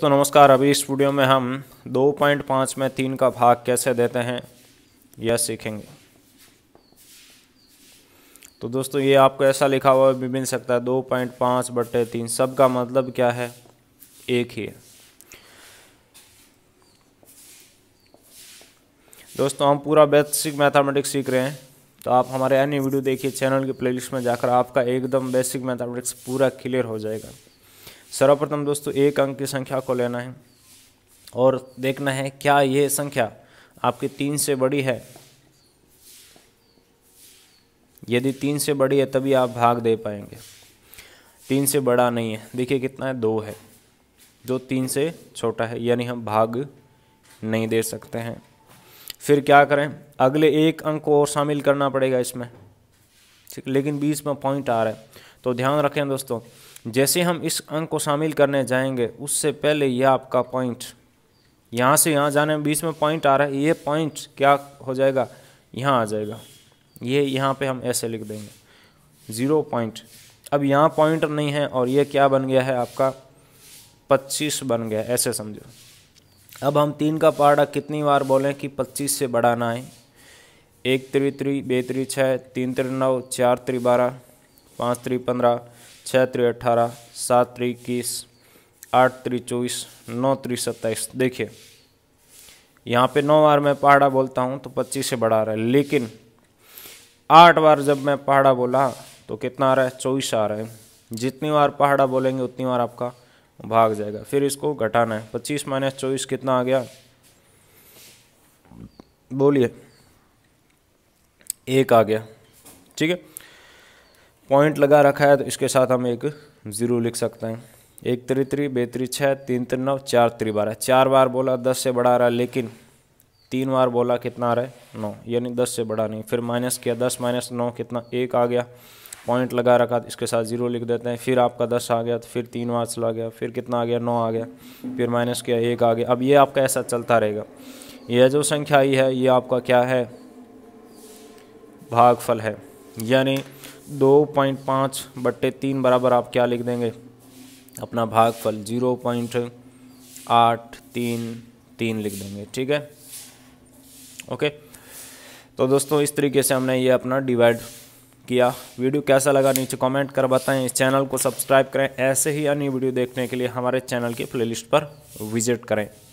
दोस्तों नमस्कार अभी इस वीडियो में हम 2.5 में तीन का भाग कैसे देते हैं यह सीखेंगे तो दोस्तों ये आपको ऐसा लिखा हुआ भी मिल सकता है 2.5 पॉइंट पाँच बटे तीन सब का मतलब क्या है एक ही है दोस्तों हम पूरा बेसिक मैथमेटिक्स सीख रहे हैं तो आप हमारे अन्य वीडियो देखिए चैनल की प्लेलिस्ट में जाकर आपका एकदम बेसिक मैथमेटिक्स पूरा क्लियर हो जाएगा सर्वप्रथम दोस्तों एक अंक की संख्या को लेना है और देखना है क्या ये संख्या आपकी तीन से बड़ी है यदि तीन से बड़ी है तभी आप भाग दे पाएंगे तीन से बड़ा नहीं है देखिए कितना है दो है जो तीन से छोटा है यानी हम भाग नहीं दे सकते हैं फिर क्या करें अगले एक अंक को और शामिल करना पड़ेगा इसमें ठीक लेकिन बीच में पॉइंट आ रहा है तो ध्यान रखें दोस्तों जैसे हम इस अंक को शामिल करने जाएंगे उससे पहले यह आपका पॉइंट यहाँ से यहाँ जाने में बीच में पॉइंट आ रहा है ये पॉइंट क्या हो जाएगा यहाँ आ जाएगा ये यहाँ पे हम ऐसे लिख देंगे ज़ीरो पॉइंट अब यहाँ पॉइंट नहीं है और ये क्या बन गया है आपका पच्चीस बन गया ऐसे समझो अब हम तीन का पहाड़ा कितनी बार बोलें कि पच्चीस से बढ़ाना है आए एक त्री त्री बे त्री छः तीन त्री नौ चार त्री बारह पाँच त्री पंद्रह छः त्री अट्ठारह सात त्री इक्कीस आठ त्री चौबीस नौ त्री सत्ताईस देखिए यहाँ पे नौ बार मैं पहाड़ा बोलता हूँ तो पच्चीस से बढ़ा रहा है लेकिन आठ बार जब मैं पहाड़ा बोला तो कितना आ रहा है चौबीस आ रहा है जितनी बार पहाड़ा बोलेंगे उतनी बार आपका भाग जाएगा फिर इसको घटाना है पच्चीस माइनस चौबीस कितना आ गया बोलिए एक आ गया ठीक है पॉइंट लगा रखा है तो इसके साथ हम एक ज़ीरो लिख सकते हैं एक त्री त्री बेतरी छः तीन तीन नौ चार त्री बारह चार बार बोला दस से बड़ा आ रहा है लेकिन तीन बार बोला कितना आ रहा है नौ यानी दस से बड़ा नहीं फिर माइनस किया दस माइनस नौ कितना एक आ गया पॉइंट लगा रखा तो इसके साथ ज़ीरो लिख देते हैं फिर आपका दस आ गया तो फिर तीन बार चला गया फिर कितना आ गया नौ आ गया फिर माइनस किया एक आ गया अब ये आपका ऐसा चलता रहेगा यह जो संख्या आई है ये आपका क्या है भागफल है यानी दो पॉइंट पाँच बट्टे तीन बराबर आप क्या लिख देंगे अपना भागफल जीरो पॉइंट आठ तीन तीन लिख देंगे ठीक है ओके तो दोस्तों इस तरीके से हमने ये अपना डिवाइड किया वीडियो कैसा लगा नीचे कमेंट कर बताएं इस चैनल को सब्सक्राइब करें ऐसे ही अन्य वीडियो देखने के लिए हमारे चैनल की प्लेलिस्ट पर विजिट करें